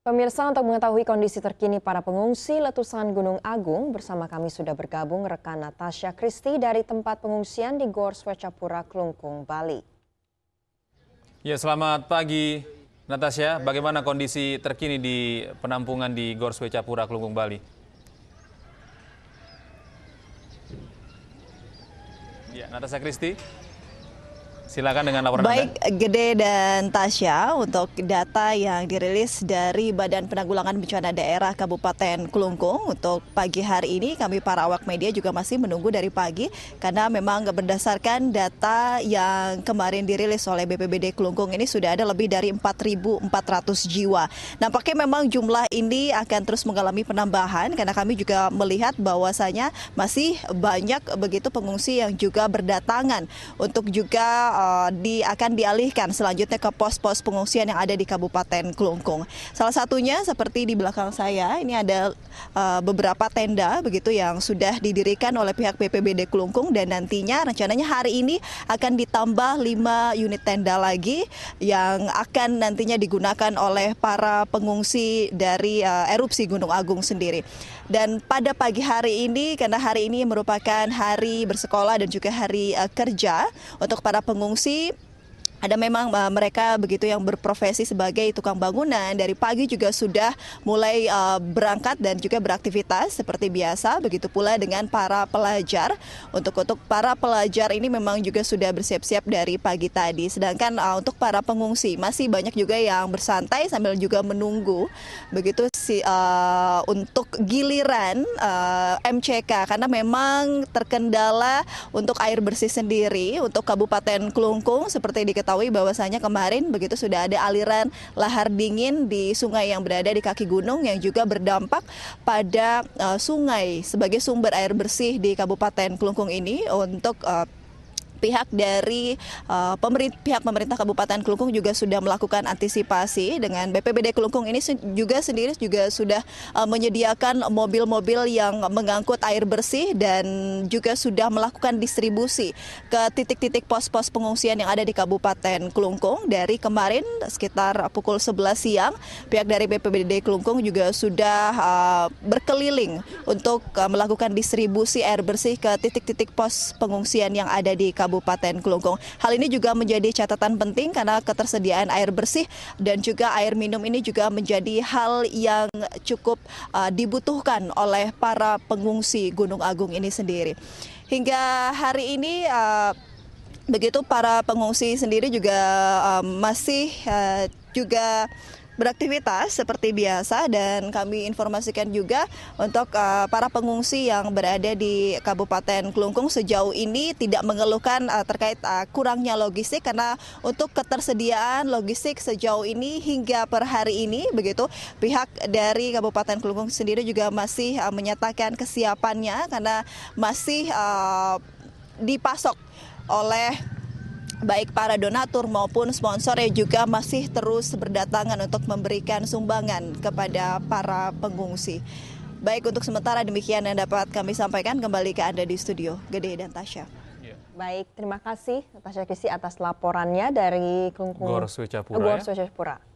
Pemirsa untuk mengetahui kondisi terkini para pengungsi letusan Gunung Agung, bersama kami sudah bergabung rekan Natasha Kristi dari tempat pengungsian di Gor Swecapura, Klungkung, Bali. Ya, selamat pagi Natasha. Bagaimana kondisi terkini di penampungan di Gor Swecapura, Klungkung, Bali? Ya, Natasha Kristi. Silakan dengan laporan Baik, Anda. Gede dan Tasya, untuk data yang dirilis dari Badan Penanggulangan Bencana Daerah Kabupaten Kelungkung untuk pagi hari ini kami para awak media juga masih menunggu dari pagi karena memang berdasarkan data yang kemarin dirilis oleh BPBD Kelungkung ini sudah ada lebih dari 4.400 jiwa. Nampaknya memang jumlah ini akan terus mengalami penambahan karena kami juga melihat bahwasanya masih banyak begitu pengungsi yang juga berdatangan untuk juga uh, di, akan dialihkan selanjutnya ke pos-pos pengungsian yang ada di Kabupaten Klungkung. Salah satunya seperti di belakang saya ini ada uh, beberapa tenda begitu yang sudah didirikan oleh pihak BPBD Klungkung dan nantinya rencananya hari ini akan ditambah 5 unit tenda lagi yang akan nantinya digunakan oleh para pengungsi dari uh, erupsi Gunung Agung sendiri. Dan pada pagi hari ini karena hari ini merupakan hari bersekolah dan juga hari uh, kerja untuk para pengungsi aún ada memang uh, mereka begitu yang berprofesi sebagai tukang bangunan dari pagi juga sudah mulai uh, berangkat dan juga beraktivitas seperti biasa begitu pula dengan para pelajar untuk untuk para pelajar ini memang juga sudah bersiap-siap dari pagi tadi sedangkan uh, untuk para pengungsi masih banyak juga yang bersantai sambil juga menunggu begitu si uh, untuk giliran uh, MCK karena memang terkendala untuk air bersih sendiri untuk Kabupaten Klungkung seperti diketahui diketahui bahwasannya kemarin begitu sudah ada aliran lahar dingin di sungai yang berada di kaki gunung yang juga berdampak pada uh, sungai sebagai sumber air bersih di Kabupaten Kelungkung ini untuk uh, pihak dari uh, eh, pemerintah, pihak pemerintah Kabupaten Kelungkung juga sudah melakukan antisipasi dengan BPBD Kelungkung ini juga sendiri juga sudah uh, menyediakan mobil-mobil yang mengangkut air bersih dan juga sudah melakukan distribusi ke titik-titik pos-pos pengungsian yang ada di Kabupaten Kelungkung dari kemarin sekitar pukul 11 siang pihak dari BPBD Kelungkung juga sudah uh, berkeliling untuk uh, melakukan distribusi air bersih ke titik-titik pos pengungsian yang ada di Kabupaten Kabupaten Kelungkung. Hal ini juga menjadi catatan penting karena ketersediaan air bersih dan juga air minum ini juga menjadi hal yang cukup uh, dibutuhkan oleh para pengungsi Gunung Agung ini sendiri. Hingga hari ini uh, begitu para pengungsi sendiri juga uh, masih uh, juga beraktivitas seperti biasa dan kami informasikan juga untuk uh, para pengungsi yang berada di Kabupaten Kelungkung sejauh ini tidak mengeluhkan uh, terkait uh, kurangnya logistik karena untuk ketersediaan logistik sejauh ini hingga per hari ini begitu pihak dari Kabupaten Kelungkung sendiri juga masih uh, menyatakan kesiapannya karena masih uh, dipasok oleh baik para donatur maupun sponsor yang juga masih terus berdatangan untuk memberikan sumbangan kepada para pengungsi. Baik untuk sementara demikian yang dapat kami sampaikan kembali ke Anda di studio, Gede dan Tasya. Iya. Baik, terima kasih Tasya Kisi atas laporannya dari Kungkung Gor Swecapura. Ya?